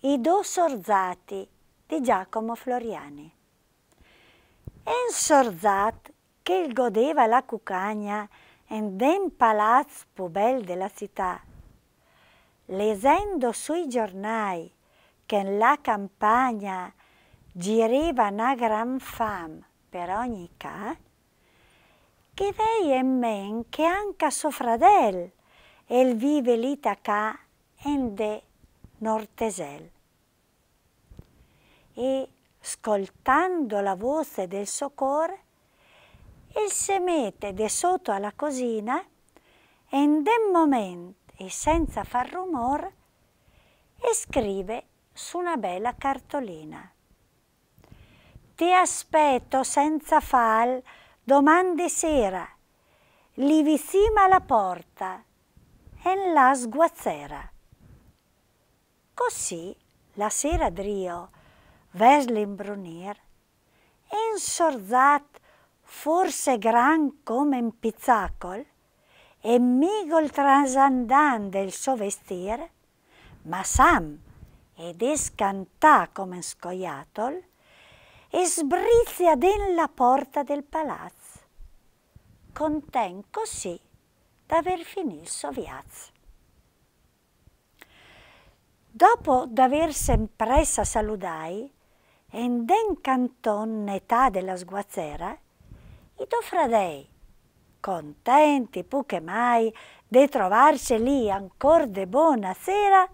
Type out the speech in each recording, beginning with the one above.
I due sorzati di Giacomo Floriani. Ensorzat, che il godeva la cucagna in den palazzo più bel della città, lesendo sui giornali che la campagna gireva una gran fam per ogni ca, che vei e men che anche suo fradel, el vive ca, in de Nortesel e, ascoltando la voce del soccorso, il se mette de sotto alla cosina e in del momento e senza far rumor e scrive su una bella cartolina. Ti aspetto senza fal domande sera, lì vicino alla porta, e la sguazzera. Così la sera drio vers l'imbrunir, insorzat forse gran come un pizzacol, e migol transandan del suo vestir, ma sam ed escantà come un scoiatol, e sbrizia den la porta del palazzo. Conten così d'aver finito il suo viazzo. Dopo d'aver s'impressa saludai, e den canton età della sguazzera, i due fradei, contenti più che mai de trovarsi lì ancor de buona sera,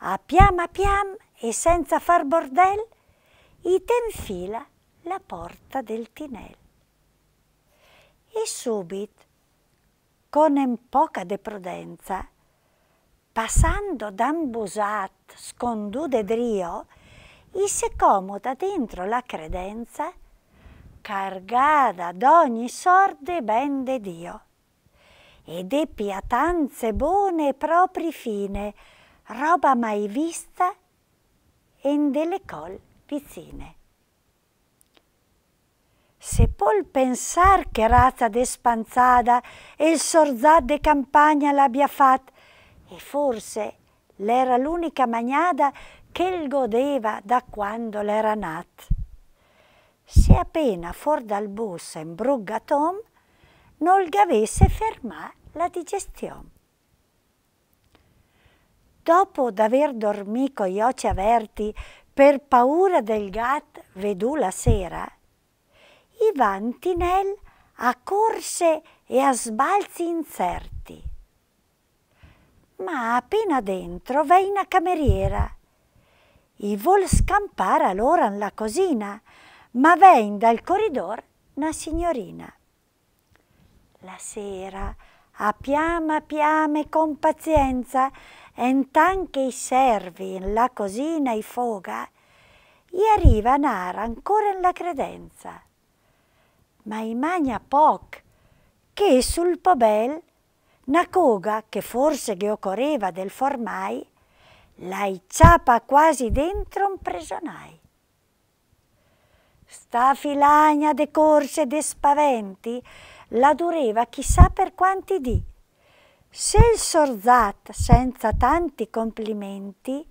a piam a piam e senza far bordel, i tenfila la porta del tinel. E subit, con un poca de prudenza, passando d'ambusat Ambusat, Scondù de Drio, i se comoda dentro la credenza cargada d'ogni sorde ben de Dio e de piatanze buone e propri fine, roba mai vista en delle col vicine. Se pol pensar che razza despanzada e il sorzà de campagna l'abbia fat, e forse l'era l'unica magnada che godeva da quando l'era nat. Se appena fuor dal bus in brugga non gavesse fermà la digestione. Dopo d'aver dormito gli occhi averti per paura del gat vedù la sera, Ivan Tinel accorse e a sbalzi incerti ma appena dentro v'è una cameriera. I vuol scampare allora la cosina, ma v'è in dal corridor una signorina. La sera, a piama piame con pazienza, entanche i servi in la cosina i foga, gli arriva Nara ancora in la credenza. Ma i magna poc, che sul pobel una coga che forse gli occorreva del formai, la icciapa quasi dentro un presonai. Sta filagna de corse e de spaventi la dureva chissà per quanti dì. Se il sorzat, senza tanti complimenti,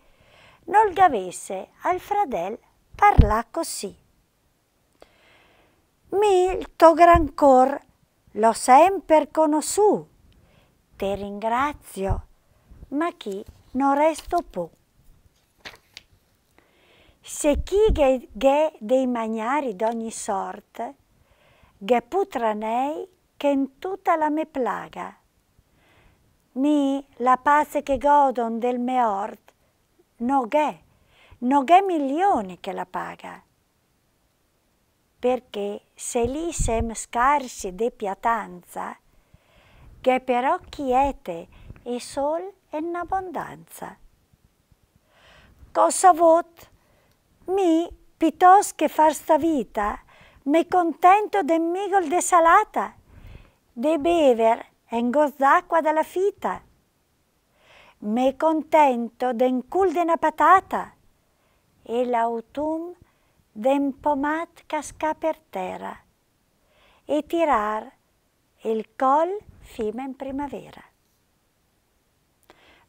non gavesse al fradel parlà così. Mi il tuo gran cor l'ho sempre conosciuto, te ringrazio, ma chi non resto po. Se chi ghe, dei magnari d'ogni sorte, ghe putranei che in tutta la me plaga. Mi la pace che godon del me ort, no ghe, no ghe milioni che la paga. Perché se li sem scarsi de piatanza, che però quiete e sol in abbondanza. Cosa vuot? Mi, piuttosto che far sta vita, mi contento del migol de salata, de bever en goz d'acqua dalla fita. Me contento den cul de na patata e l'autum d'un pomat casca per terra e tirar il col fima in primavera.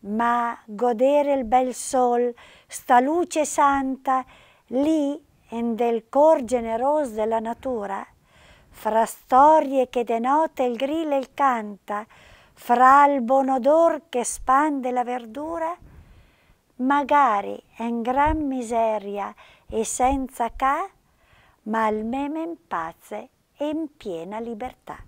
Ma godere il bel sol, sta luce santa, lì e del cor generoso della natura, fra storie che denota il grillo e il canta, fra il buon odor che spande la verdura, magari è in gran miseria e senza ca, ma almeno in pace e in piena libertà.